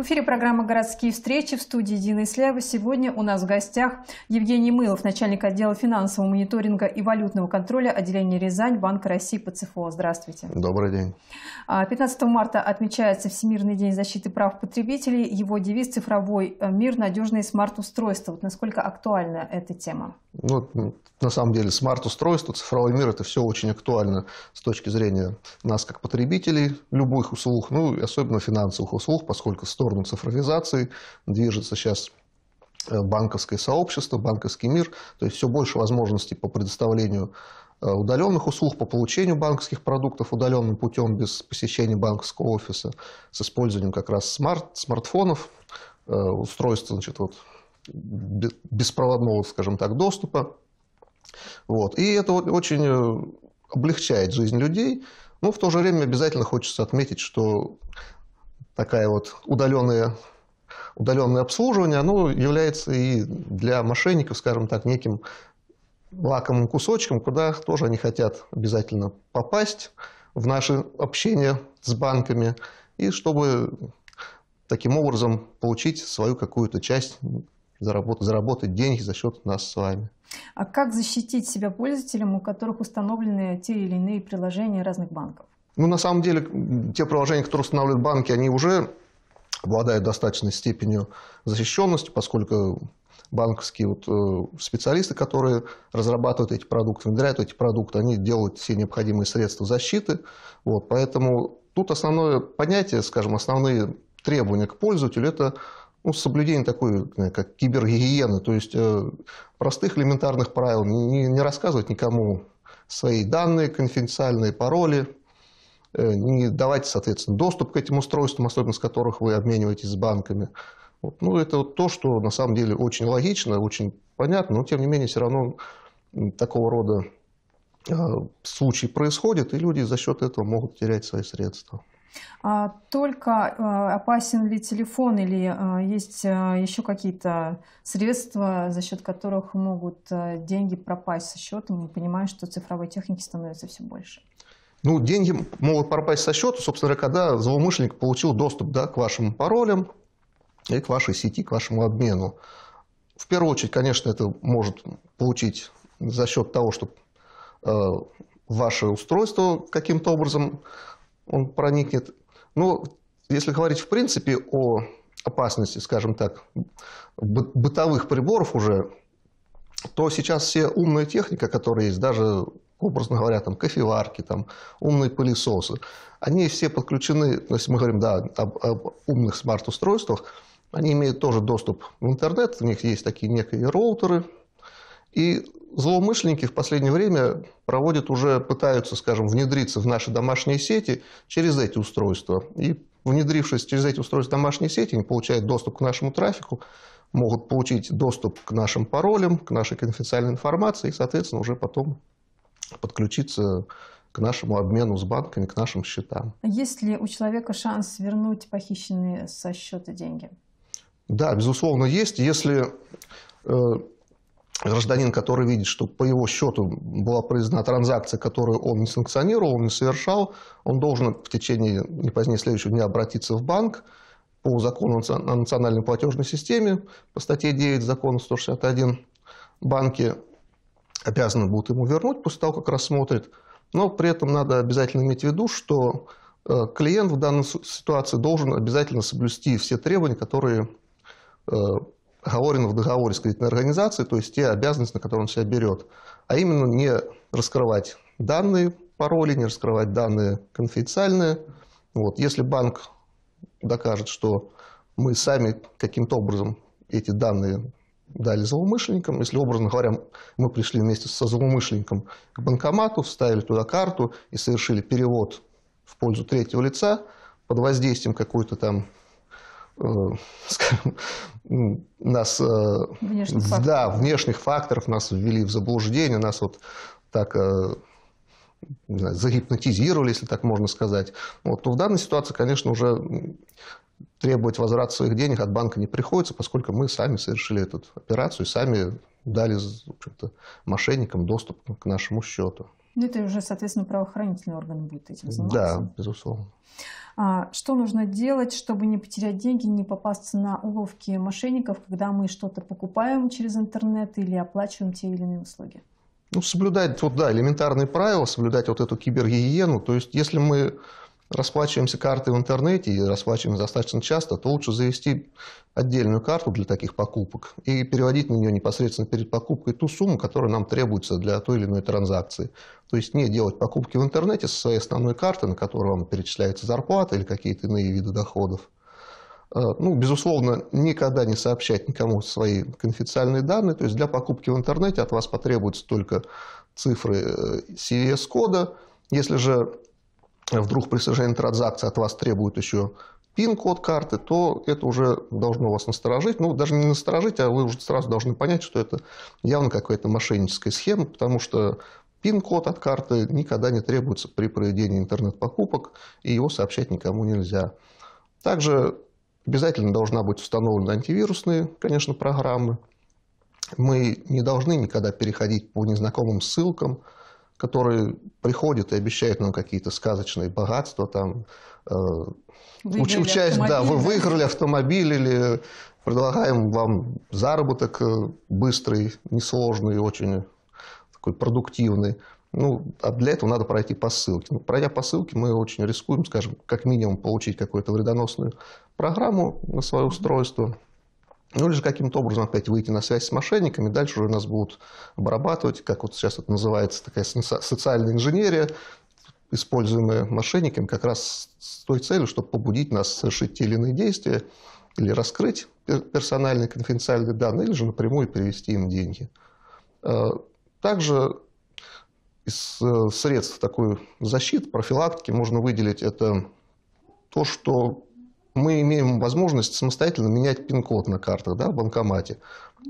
В эфире программа «Городские встречи» в студии Дина Исляева. Сегодня у нас в гостях Евгений Мылов, начальник отдела финансового мониторинга и валютного контроля отделения Рязань Банка России по ЦФО. Здравствуйте. Добрый день. 15 а, марта отмечается Всемирный день защиты прав потребителей. Его девиз «Цифровой э, мир. Надежные смарт-устройства». Вот насколько актуальна эта тема? Ну, на самом деле смарт устройства цифровой мир – это все очень актуально с точки зрения нас как потребителей любых услуг, ну и особенно финансовых услуг, поскольку в сторону цифровизации движется сейчас э, банковское сообщество, банковский мир, то есть все больше возможностей по предоставлению э, удаленных услуг, по получению банковских продуктов удаленным путем без посещения банковского офиса, с использованием как раз смарт, смартфонов, э, устройств, значит, вот беспроводного, скажем так, доступа. Вот. И это очень э, облегчает жизнь людей. Но в то же время обязательно хочется отметить, что такая вот удаленная удаленное обслуживание, оно является и для мошенников, скажем так, неким лакомым кусочком, куда тоже они хотят обязательно попасть в наше общение с банками, и чтобы таким образом получить свою какую-то часть заработать, заработать деньги за счет нас с вами. А как защитить себя пользователям, у которых установлены те или иные приложения разных банков? Ну, на самом деле, те приложения, которые устанавливают банки, они уже обладают достаточной степенью защищенности, поскольку банковские вот, э, специалисты, которые разрабатывают эти продукты, внедряют эти продукты, они делают все необходимые средства защиты. Вот, поэтому тут основное понятие, скажем, основные требования к пользователю – это ну, соблюдение такой, как кибергигиены, то есть э, простых элементарных правил, не, не рассказывать никому свои данные, конфиденциальные пароли, э, не давать, соответственно, доступ к этим устройствам, особенно с которых вы обмениваетесь с банками. Вот. Ну, это вот то, что на самом деле очень логично, очень понятно, но тем не менее все равно такого рода э, случаи происходят, и люди за счет этого могут терять свои средства. А, только а, опасен ли телефон или а, есть еще какие-то средства, за счет которых могут деньги пропасть со счета? Мы понимаем, что цифровой техники становится все больше. Ну, деньги могут пропасть со счета, собственно говоря, когда злоумышленник получил доступ да, к вашим паролям и к вашей сети, к вашему обмену. В первую очередь, конечно, это может получить за счет того, что э, ваше устройство каким-то образом он проникнет. Ну, если говорить в принципе о опасности, скажем так, бытовых приборов уже, то сейчас все умная техника, которая есть, даже, образно говоря, там, кофеварки, там, умные пылесосы, они все подключены, то есть мы говорим, да, об, об умных смарт-устройствах, они имеют тоже доступ в интернет, у них есть такие некие роутеры, и злоумышленники в последнее время проводят уже, пытаются, скажем, внедриться в наши домашние сети через эти устройства. И внедрившись через эти устройства домашние сети, они получают доступ к нашему трафику, могут получить доступ к нашим паролям, к нашей конфиденциальной информации и, соответственно, уже потом подключиться к нашему обмену с банками, к нашим счетам. А есть ли у человека шанс вернуть похищенные со счета деньги? Да, безусловно, есть. Если э, гражданин, который видит, что по его счету была произведена транзакция, которую он не санкционировал, он не совершал, он должен в течение не позднее следующего дня обратиться в банк по закону о национальной платежной системе, по статье 9 закона 161. Банки обязаны будут ему вернуть после того, как рассмотрят. Но при этом надо обязательно иметь в виду, что э, клиент в данной ситуации должен обязательно соблюсти все требования, которые э, оговорено в договоре с кредитной организацией, то есть те обязанности, на которые он себя берет, а именно не раскрывать данные пароли, не раскрывать данные конфиденциальные. Вот. Если банк докажет, что мы сами каким-то образом эти данные дали злоумышленникам, если, образно говоря, мы пришли вместе со злоумышленником к банкомату, вставили туда карту и совершили перевод в пользу третьего лица под воздействием какой-то там Э, скажем, нас э, внешних, да, внешних факторов нас ввели в заблуждение, нас вот так э, не знаю, загипнотизировали, если так можно сказать. Вот, то в данной ситуации, конечно, уже требовать возврат своих денег от банка не приходится, поскольку мы сами совершили эту операцию и сами дали мошенникам доступ к нашему счету. Ну, это уже, соответственно, правоохранительный орган будет этим заниматься. Да, безусловно. А, что нужно делать, чтобы не потерять деньги, не попасться на уловки мошенников, когда мы что-то покупаем через интернет или оплачиваем те или иные услуги? Ну, соблюдать вот, да, элементарные правила, соблюдать вот эту кибергигиену. То есть, если мы расплачиваемся картой в интернете и расплачиваемся достаточно часто, то лучше завести отдельную карту для таких покупок и переводить на нее непосредственно перед покупкой ту сумму, которая нам требуется для той или иной транзакции. То есть не делать покупки в интернете со своей основной карты, на которую вам перечисляется зарплата или какие-то иные виды доходов. Э, ну, безусловно, никогда не сообщать никому свои конфиденциальные данные. То есть для покупки в интернете от вас потребуются только цифры э, CVS-кода. Если же вдруг при совершении транзакции от вас требуют еще пин-код карты, то это уже должно вас насторожить. Ну, даже не насторожить, а вы уже сразу должны понять, что это явно какая-то мошенническая схема, потому что пин-код от карты никогда не требуется при проведении интернет-покупок, и его сообщать никому нельзя. Также обязательно должна быть установлена антивирусные, конечно, программы. Мы не должны никогда переходить по незнакомым ссылкам – который приходит и обещает нам какие-то сказочные богатства, там, э, участь, да, вы выиграли автомобиль или предлагаем вам заработок э, быстрый, несложный, очень такой продуктивный. Ну, а для этого надо пройти по ссылке. Ну, пройдя по ссылке, мы очень рискуем, скажем, как минимум получить какую-то вредоносную программу на свое устройство – ну или же каким-то образом опять выйти на связь с мошенниками, дальше уже нас будут обрабатывать, как вот сейчас это называется, такая социальная инженерия, используемая мошенниками как раз с той целью, чтобы побудить нас совершить те или иные действия, или раскрыть персональные конфиденциальные данные, или же напрямую перевести им деньги. А, также из э, средств такой защиты, профилактики можно выделить это то, что мы имеем возможность самостоятельно менять пин-код на картах, да, в банкомате.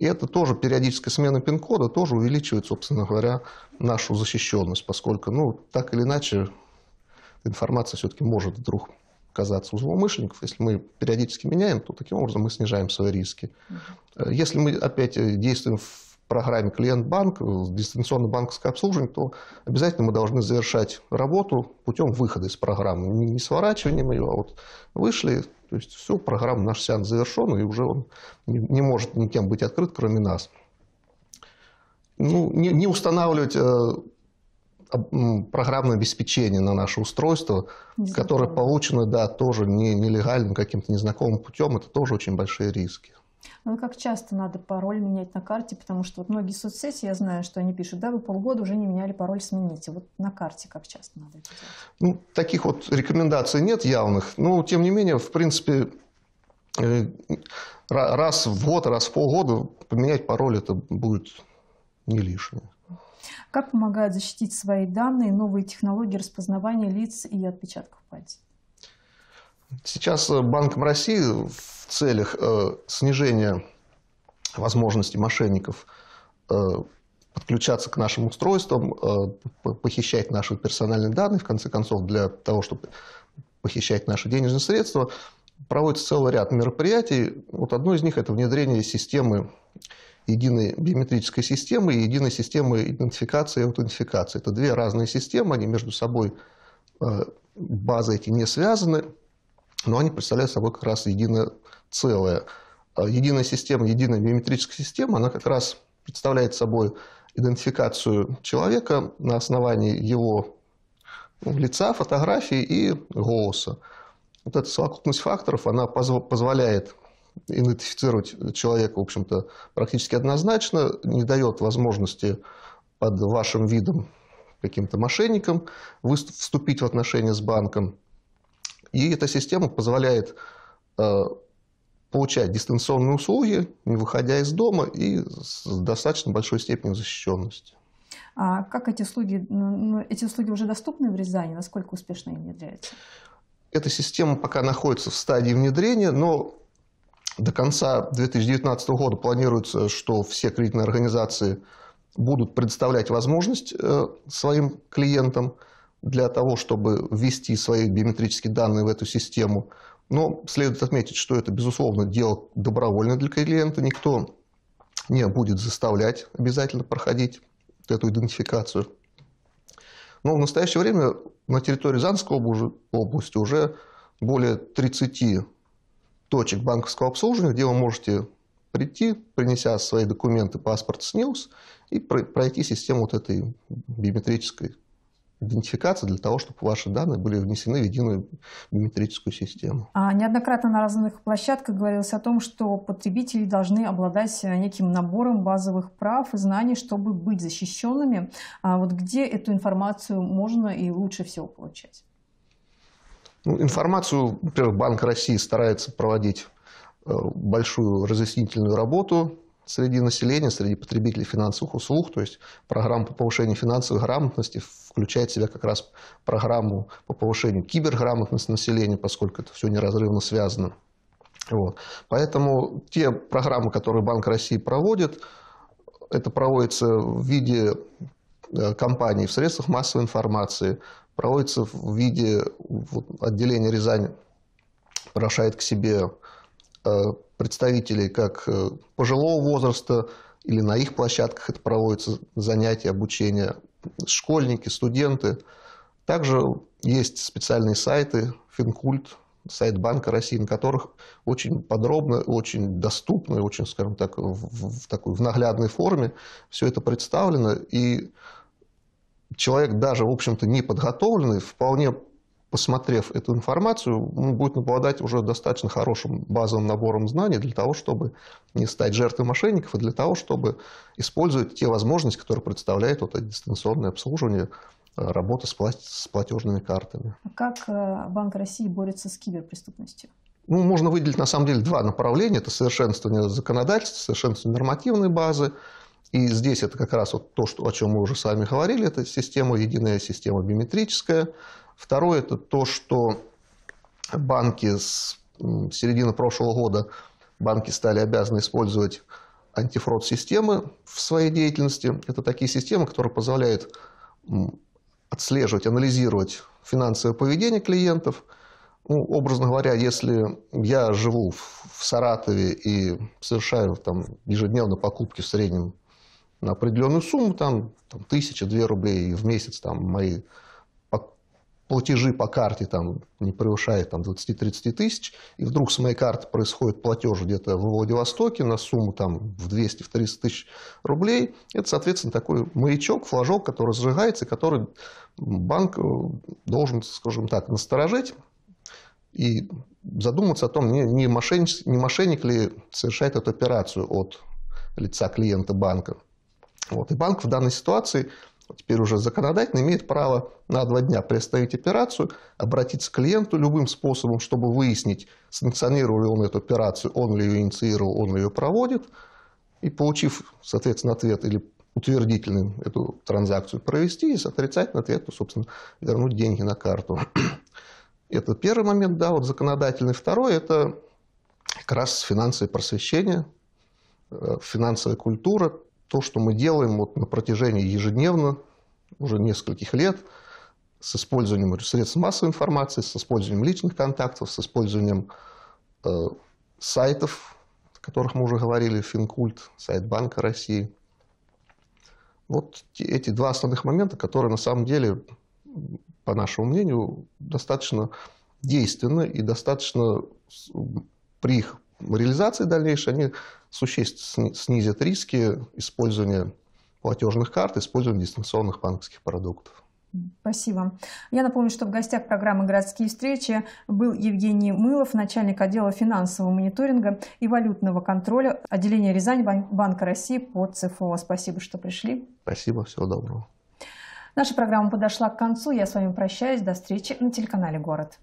И это тоже периодическая смена пин-кода тоже увеличивает, собственно говоря, нашу защищенность, поскольку, ну, так или иначе, информация все-таки может вдруг казаться у злоумышленников. Если мы периодически меняем, то таким образом мы снижаем свои риски. Если мы опять действуем в программе клиент-банк, э, дистанционно банковское обслуживание, то обязательно мы должны завершать работу путем выхода из программы. Не сворачиванием ее, а вот вышли, то есть всю программу наш сеанс завершен, и уже он не может никем быть открыт, кроме нас. Ну, не, не устанавливать э, программное обеспечение на наше устройство, которое получено, да, тоже не, нелегальным, каким-то незнакомым путем, это тоже очень большие риски. Ну и как часто надо пароль менять на карте, потому что вот многие соцсети, я знаю, что они пишут, да, вы полгода уже не меняли пароль, смените. Вот на карте как часто надо это делать? Ну, таких вот рекомендаций нет явных, но тем не менее, в принципе, э, раз в год, раз в полгода поменять пароль это будет не лишнее. Как помогают защитить свои данные новые технологии распознавания лиц и отпечатков пальцев? Сейчас э, Банком России в целях э, снижения возможности мошенников э, подключаться к нашим устройствам, похищать наши персональные данные, в конце концов, для того, чтобы похищать наши денежные средства, проводится целый ряд мероприятий. Вот одно из них – это внедрение системы единой биометрической системы и единой системы идентификации и аутентификации. Это две разные системы, они между собой, базы эти не связаны – но они представляют собой как раз единое целое. А единая система, единая биометрическая система, она как раз представляет собой идентификацию человека на основании его ну, лица, фотографии и голоса. Вот эта совокупность факторов, она позволяет идентифицировать человека, в общем-то, практически однозначно, не дает возможности под вашим видом каким-то мошенникам вступить в отношения с банком – и эта система позволяет э, получать дистанционные услуги, не выходя из дома и с достаточно большой степенью защищенности. А как эти услуги, ну, ну, эти услуги уже доступны в Рязани? Насколько успешно они внедряются? Эта система пока находится в стадии внедрения, но до конца 2019 года планируется, что все кредитные организации будут предоставлять возможность э, своим клиентам – для того, чтобы ввести свои биометрические данные в эту систему. Но следует отметить, что это, безусловно, дело добровольно для клиента. Никто не будет заставлять обязательно проходить эту идентификацию. Но в настоящее время на территории Занской области уже более 30 точек банковского обслуживания, где вы можете прийти, принеся свои документы, паспорт, СНИЛС, и пройти систему вот этой биометрической идентификация для того, чтобы ваши данные были внесены в единую биометрическую систему. А неоднократно на разных площадках говорилось о том, что потребители должны обладать э, неким набором базовых прав и знаний, чтобы быть защищенными. А вот где эту информацию можно и лучше всего получать? Ну, информацию, например, Банк России старается проводить э, большую разъяснительную работу среди населения, среди потребителей финансовых услуг, то есть программа по повышению финансовой грамотности включает в себя как раз программу по повышению киберграмотности населения, поскольку это все неразрывно связано. Вот. Поэтому те программы, которые Банк России проводит, это проводится в виде э, компаний в средствах массовой информации, проводится в виде вот, отделения Рязани прошает к себе Э, представителей как э, пожилого возраста, или на их площадках это проводятся занятия, обучение, школьники, студенты. Также есть специальные сайты, Финкульт, сайт Банка России, на которых очень подробно, очень доступно, очень, скажем так, в, в такой в наглядной форме все это представлено. И человек даже, в общем-то, не подготовленный, вполне посмотрев эту информацию, он ну, будет обладать уже достаточно хорошим базовым набором знаний для того, чтобы не стать жертвой мошенников, и а для того, чтобы использовать те возможности, которые представляет вот это дистанционное обслуживание, э, работа с, плат с платежными картами. А как э, Банк России борется с киберпреступностью? Ну, можно выделить на самом деле два направления. Это совершенствование законодательства, совершенствование нормативной базы. И здесь это как раз вот то, что, о чем мы уже с вами говорили, это система, единая система биометрическая, Второе – это то, что банки с середины прошлого года банки стали обязаны использовать антифрод-системы в своей деятельности. Это такие системы, которые позволяют отслеживать, анализировать финансовое поведение клиентов. Ну, образно говоря, если я живу в Саратове и совершаю там, ежедневно покупки в среднем на определенную сумму, там, там тысяча, две рублей в месяц, там, мои платежи по карте там не превышает там 20-30 тысяч, и вдруг с моей карты происходит платеж где-то в Владивостоке на сумму там в 200-300 тысяч рублей, это, соответственно, такой маячок, флажок, который сжигается, который банк э, должен, скажем так, насторожить и задуматься о том, не, не, мошенник, не мошенник ли совершает эту операцию от лица клиента банка. Вот. И банк в данной ситуации теперь уже законодательно имеет право на два дня приостановить операцию, обратиться к клиенту любым способом, чтобы выяснить, санкционировал ли он эту операцию, он ли ее инициировал, он ли ее проводит. И получив, соответственно, ответ или утвердительный эту транзакцию провести, и с отрицательным ответом, собственно, вернуть деньги на карту. Это первый момент, да, вот законодательный. Второй – это как раз финансовое просвещение, э, финансовая культура, то, что мы делаем вот на протяжении ежедневно, уже нескольких лет, с использованием средств массовой информации, с использованием личных контактов, с использованием э, сайтов, о которых мы уже говорили, Финкульт, сайт Банка России. Вот эти два основных момента, которые на самом деле, по нашему мнению, достаточно действенны и достаточно при их реализации дальнейшей они существенно снизит риски использования платежных карт, использования дистанционных банковских продуктов. Спасибо. Я напомню, что в гостях программы «Городские встречи» был Евгений Мылов, начальник отдела финансового мониторинга и валютного контроля отделения Рязань Банка России по ЦФО. Спасибо, что пришли. Спасибо, всего доброго. Наша программа подошла к концу. Я с вами прощаюсь. До встречи на телеканале «Город».